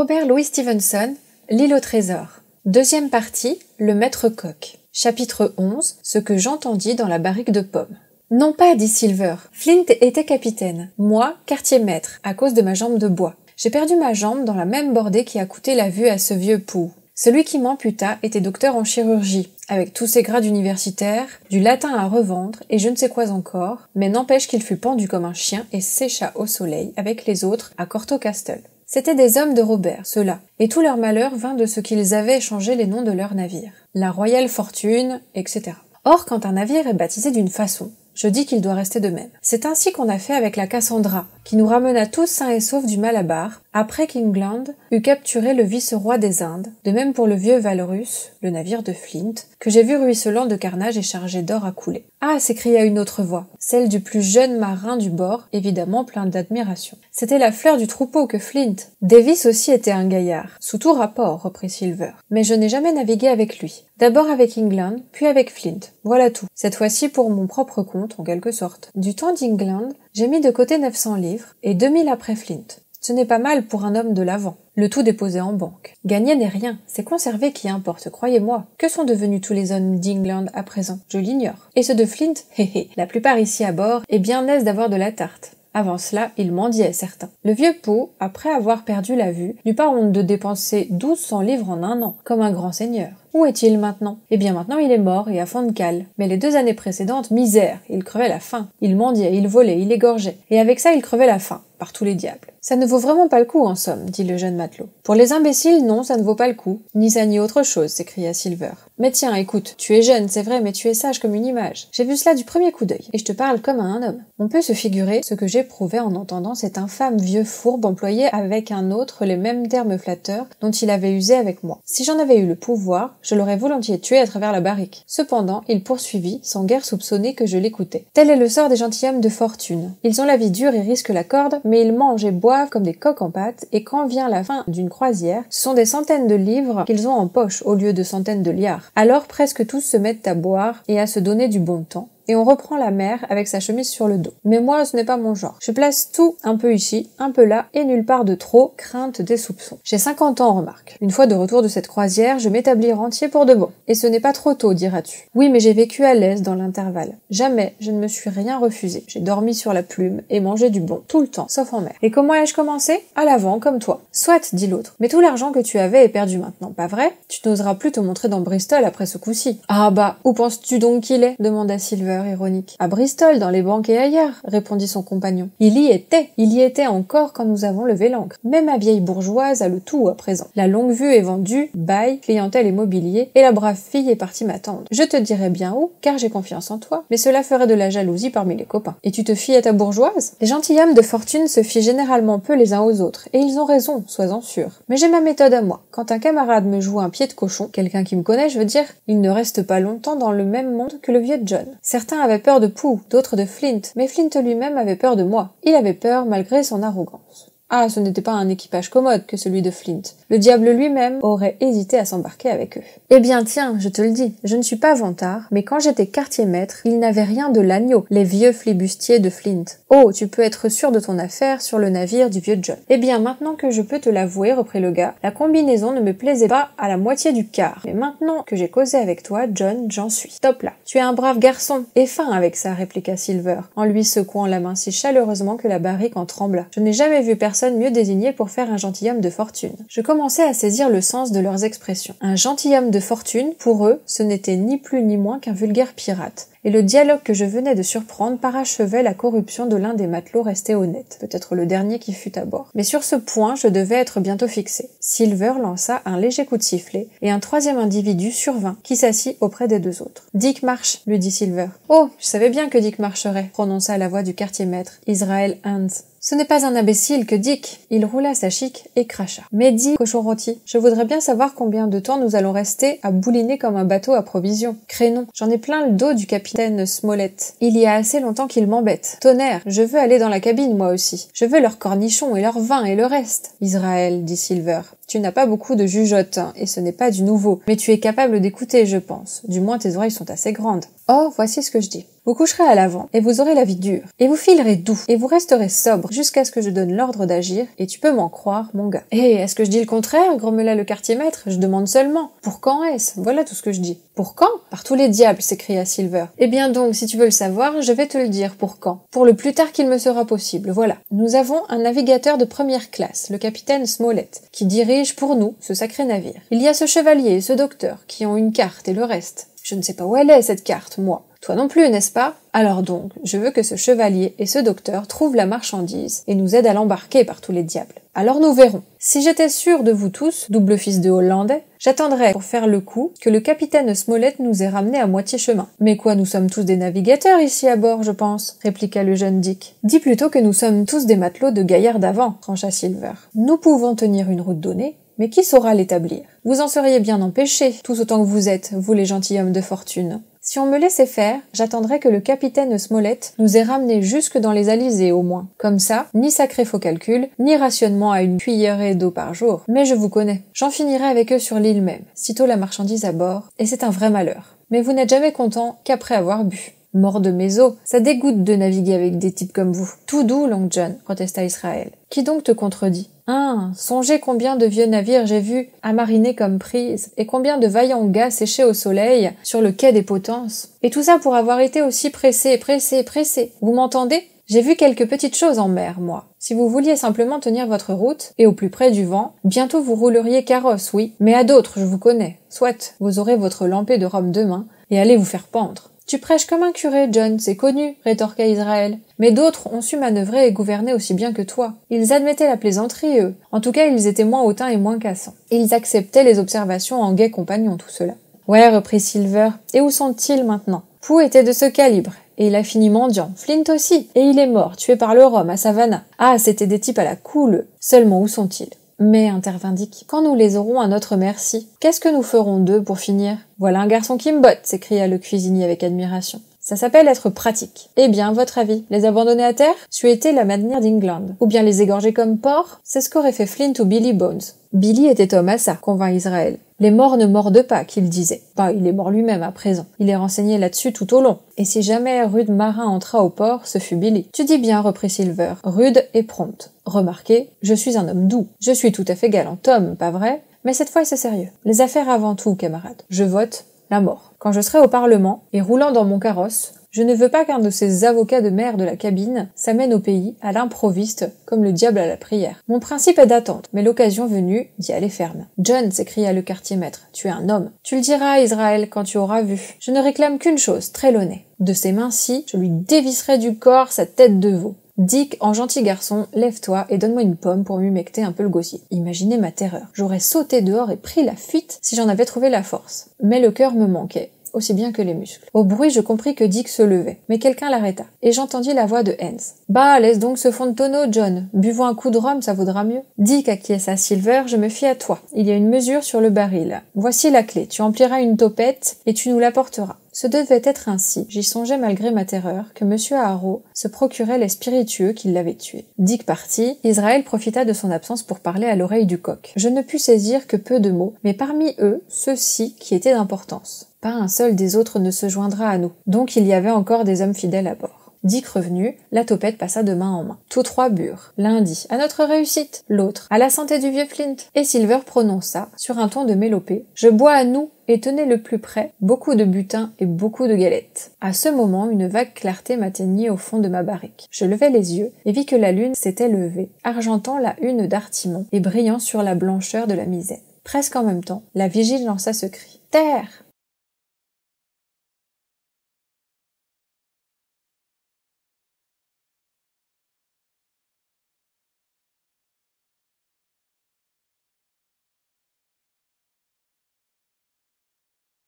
Robert Louis Stevenson, L'île au trésor. Deuxième partie, le maître coq. Chapitre 11, ce que j'entendis dans la barrique de pommes. Non pas, dit Silver. Flint était capitaine. Moi, quartier maître, à cause de ma jambe de bois. J'ai perdu ma jambe dans la même bordée qui a coûté la vue à ce vieux pou. Celui qui m'amputa était docteur en chirurgie, avec tous ses grades universitaires, du latin à revendre et je ne sais quoi encore, mais n'empêche qu'il fut pendu comme un chien et sécha au soleil avec les autres à Corto Castle. C'étaient des hommes de Robert, ceux-là, et tout leur malheur vint de ce qu'ils avaient changé les noms de leurs navires. La Royale Fortune, etc. Or, quand un navire est baptisé d'une façon, je dis qu'il doit rester de même. C'est ainsi qu'on a fait avec la Cassandra, qui nous ramena tous sains et saufs du Malabar, après qu'England eut capturé le vice-roi des Indes, de même pour le vieux Valrus, le navire de Flint, que j'ai vu ruisselant de carnage et chargé d'or à couler. Ah s'écria une autre voix, celle du plus jeune marin du bord, évidemment plein d'admiration. C'était la fleur du troupeau que Flint. Davis aussi était un gaillard, sous tout rapport, reprit Silver. Mais je n'ai jamais navigué avec lui. D'abord avec England, puis avec Flint. Voilà tout. Cette fois-ci pour mon propre compte, en quelque sorte. Du temps d'England, j'ai mis de côté 900 livres et 2000 après Flint. Ce n'est pas mal pour un homme de l'avant, le tout déposé en banque. Gagner n'est rien, c'est conserver qui importe, croyez-moi. Que sont devenus tous les hommes d'England à présent Je l'ignore. Et ceux de Flint, hé hé, la plupart ici à bord, est eh bien aise d'avoir de la tarte. Avant cela, il mendiait certain. certains. Le vieux Pau, après avoir perdu la vue, n'eut pas honte de dépenser 1200 livres en un an, comme un grand seigneur. Où est-il maintenant Eh bien maintenant il est mort et à fond de cale. Mais les deux années précédentes, misère, il crevait la faim. Il mendiait, il volait, il égorgeait. Et avec ça, il crevait la faim tous les diables. Ça ne vaut vraiment pas le coup, en somme, dit le jeune matelot. Pour les imbéciles, non, ça ne vaut pas le coup. Ni ça ni autre chose, s'écria Silver. Mais tiens, écoute, tu es jeune, c'est vrai, mais tu es sage comme une image. J'ai vu cela du premier coup d'œil, et je te parle comme à un homme. On peut se figurer ce que j'éprouvais en entendant cet infâme vieux fourbe employer avec un autre les mêmes termes flatteurs dont il avait usé avec moi. Si j'en avais eu le pouvoir, je l'aurais volontiers tué à travers la barrique. Cependant, il poursuivit, sans guère soupçonner que je l'écoutais. Tel est le sort des gentilshommes de fortune. Ils ont la vie dure et risquent la corde, mais ils mangent et boivent comme des coqs en pâte, et quand vient la fin d'une croisière, ce sont des centaines de livres qu'ils ont en poche au lieu de centaines de liards. Alors presque tous se mettent à boire et à se donner du bon temps, et on reprend la mer avec sa chemise sur le dos. Mais moi, ce n'est pas mon genre. Je place tout un peu ici, un peu là, et nulle part de trop, crainte des soupçons. J'ai 50 ans, remarque. Une fois de retour de cette croisière, je m'établis rentier pour de bon. Et ce n'est pas trop tôt, diras-tu. Oui, mais j'ai vécu à l'aise dans l'intervalle. Jamais je ne me suis rien refusé. J'ai dormi sur la plume et mangé du bon, tout le temps, sauf en mer. Et comment ai-je commencé À l'avant, comme toi. Soit, dit l'autre. Mais tout l'argent que tu avais est perdu maintenant, pas vrai Tu n'oseras plus te montrer dans Bristol après ce coup-ci. Ah bah, où penses-tu donc qu'il est demanda Silver ironique. À Bristol, dans les banques et ailleurs, répondit son compagnon. Il y était, il y était encore quand nous avons levé l'ancre. Même ma vieille bourgeoise a le tout à présent. La longue vue est vendue, bail, clientèle et mobilier, et la brave fille est partie m'attendre. Je te dirai bien où, car j'ai confiance en toi, mais cela ferait de la jalousie parmi les copains. Et tu te fies à ta bourgeoise Les gentilshommes de fortune se fient généralement peu les uns aux autres, et ils ont raison, sois-en sûr. Mais j'ai ma méthode à moi. Quand un camarade me joue un pied de cochon, quelqu'un qui me connaît, je veux dire, il ne reste pas longtemps dans le même monde que le vieux John. Certains avaient peur de Pou, d'autres de Flint, mais Flint lui-même avait peur de moi. Il avait peur malgré son arrogance. Ah, ce n'était pas un équipage commode que celui de Flint. Le diable lui-même aurait hésité à s'embarquer avec eux. Eh bien tiens, je te le dis, je ne suis pas vantard, mais quand j'étais quartier maître, il n'avait rien de l'agneau, les vieux flibustiers de Flint. Oh, tu peux être sûr de ton affaire sur le navire du vieux John. Eh bien maintenant que je peux te l'avouer, reprit le gars, la combinaison ne me plaisait pas à la moitié du quart. Mais maintenant que j'ai causé avec toi, John, j'en suis. Top là. Tu es un brave garçon, et fin avec ça, répliqua Silver, en lui secouant la main si chaleureusement que la barrique en trembla. Je n'ai jamais vu personne mieux désigné pour faire un gentilhomme de fortune. Je commençais à saisir le sens de leurs expressions. Un gentilhomme de fortune, pour eux, ce n'était ni plus ni moins qu'un vulgaire pirate et le dialogue que je venais de surprendre parachevait la corruption de l'un des matelots restés honnêtes, peut-être le dernier qui fut à bord. Mais sur ce point, je devais être bientôt fixé. Silver lança un léger coup de sifflet, et un troisième individu survint, qui s'assit auprès des deux autres. Dick marche, lui dit Silver. Oh, je savais bien que Dick marcherait, prononça la voix du quartier maître, Israël Hans. Ce n'est pas un imbécile que Dick. Il roula sa chic et cracha. Mais dit, cochon rôti, je voudrais bien savoir combien de temps nous allons rester à bouliner comme un bateau à provisions. Crénon, j'en ai plein le dos du capitaine Smollett. Il y a assez longtemps qu'il m'embête. Tonnerre, je veux aller dans la cabine moi aussi. Je veux leur cornichons et leur vin et le reste. Israël, dit Silver, tu n'as pas beaucoup de jugeotes, et ce n'est pas du nouveau, mais tu es capable d'écouter, je pense. Du moins tes oreilles sont assez grandes. Or, voici ce que je dis. Vous coucherez à l'avant, et vous aurez la vie dure, et vous filerez doux, et vous resterez sobre jusqu'à ce que je donne l'ordre d'agir, et tu peux m'en croire, mon gars. Et eh, est-ce que je dis le contraire, grommela le quartier maître Je demande seulement. Pour quand est-ce Voilà tout ce que je dis. Pour quand Par tous les diables, s'écria Silver. Eh bien donc, si tu veux le savoir, je vais te le dire pour quand. Pour le plus tard qu'il me sera possible, voilà. Nous avons un navigateur de première classe, le capitaine Smollett, qui dirige pour nous ce sacré navire. Il y a ce chevalier et ce docteur qui ont une carte et le reste. Je ne sais pas où elle est, cette carte, moi. Toi non plus, n'est-ce pas Alors donc, je veux que ce chevalier et ce docteur trouvent la marchandise et nous aident à l'embarquer par tous les diables. Alors nous verrons. Si j'étais sûr de vous tous, double fils de Hollandais, j'attendrais pour faire le coup que le capitaine Smollett nous ait ramenés à moitié chemin. Mais quoi, nous sommes tous des navigateurs ici à bord, je pense, répliqua le jeune Dick. Dis plutôt que nous sommes tous des matelots de gaillards d'avant, trancha Silver. Nous pouvons tenir une route donnée, mais qui saura l'établir Vous en seriez bien empêchés, tous autant que vous êtes, vous les gentilshommes de fortune. Si on me laissait faire, j'attendrais que le capitaine Smollett nous ait ramenés jusque dans les Alizés au moins. Comme ça, ni sacré faux calcul, ni rationnement à une cuillerée d'eau par jour. Mais je vous connais. J'en finirai avec eux sur l'île même, sitôt la marchandise à bord, et c'est un vrai malheur. Mais vous n'êtes jamais content qu'après avoir bu. Mort de mes eaux, ça dégoûte de naviguer avec des types comme vous. Tout doux, Long John, protesta Israël. Qui donc te contredit Hein, songez combien de vieux navires j'ai vus à comme prise, et combien de vaillants gars séchés au soleil sur le quai des potences. Et tout ça pour avoir été aussi pressé, pressé, pressé. Vous m'entendez j'ai vu quelques petites choses en mer, moi. Si vous vouliez simplement tenir votre route, et au plus près du vent, bientôt vous rouleriez carrosse, oui, mais à d'autres, je vous connais. Soit, vous aurez votre lampée de Rome demain, et allez vous faire pendre. Tu prêches comme un curé, John, c'est connu, rétorqua Israël. Mais d'autres ont su manœuvrer et gouverner aussi bien que toi. Ils admettaient la plaisanterie, eux. En tout cas, ils étaient moins hautains et moins cassants. Ils acceptaient les observations en gai compagnon, tout cela. Ouais, reprit Silver. Et où sont-ils maintenant? Pou était de ce calibre, et il a fini mendiant. Flint aussi, et il est mort, tué par le rhum à Savannah. Ah, c'était des types à la cool. Seulement, où sont-ils? mais intervindique. Quand nous les aurons à notre merci, qu'est-ce que nous ferons d'eux pour finir Voilà un garçon qui me botte, s'écria le cuisinier avec admiration. Ça s'appelle être pratique. Eh bien, votre avis, les abandonner à terre été la manière d'England. Ou bien les égorger comme porcs C'est ce qu'aurait fait Flint ou Billy Bones. Billy était homme à ça, convainc Israël. Les morts ne mordent pas, qu'il disait. Bah, il est mort lui-même à présent. Il est renseigné là-dessus tout au long. Et si jamais Rude Marin entra au port, ce fut Billy. Tu dis bien, reprit Silver. Rude et prompte. Remarquez, je suis un homme doux. Je suis tout à fait galant homme, pas vrai mais cette fois c'est sérieux. Les affaires avant tout, camarade. Je vote la mort. Quand je serai au Parlement et roulant dans mon carrosse, je ne veux pas qu'un de ces avocats de maire de la cabine s'amène au pays à l'improviste comme le diable à la prière. Mon principe est d'attente, mais l'occasion venue d'y aller ferme. John, s'écria le quartier maître, tu es un homme. Tu le diras à Israël quand tu auras vu. Je ne réclame qu'une chose, très Trelawney. De ses mains-ci, je lui dévisserai du corps sa tête de veau. Dick, en gentil garçon, lève-toi et donne-moi une pomme pour m'humecter un peu le gosier. Imaginez ma terreur. J'aurais sauté dehors et pris la fuite si j'en avais trouvé la force. Mais le cœur me manquait aussi bien que les muscles. Au bruit, je compris que Dick se levait, mais quelqu'un l'arrêta, et j'entendis la voix de Hans. Bah, laisse donc ce fond de tonneau, John. Buvons un coup de rhum, ça vaudra mieux. Dick acquiesça Silver, je me fie à toi. Il y a une mesure sur le baril. Voici la clé. Tu empliras une topette et tu nous l'apporteras. Ce devait être ainsi, j'y songeais malgré ma terreur, que Monsieur Harrow se procurait les spiritueux qui l'avaient tué. Dick parti, Israël profita de son absence pour parler à l'oreille du coq. Je ne pus saisir que peu de mots, mais parmi eux, ceux-ci qui étaient d'importance. Pas un seul des autres ne se joindra à nous. Donc il y avait encore des hommes fidèles à bord. Dick revenu, la topette passa de main en main. Tous trois burent. L'un dit « À notre réussite !» L'autre « À la santé du vieux Flint !» Et Silver prononça, sur un ton de mélopée, « Je bois à nous et tenez le plus près, beaucoup de butin et beaucoup de galettes. À ce moment, une vague clarté m'atteignit au fond de ma barrique. Je levai les yeux et vis que la lune s'était levée, argentant la une d'Artimon et brillant sur la blancheur de la misaine. Presque en même temps, la vigile lança ce cri. Terre!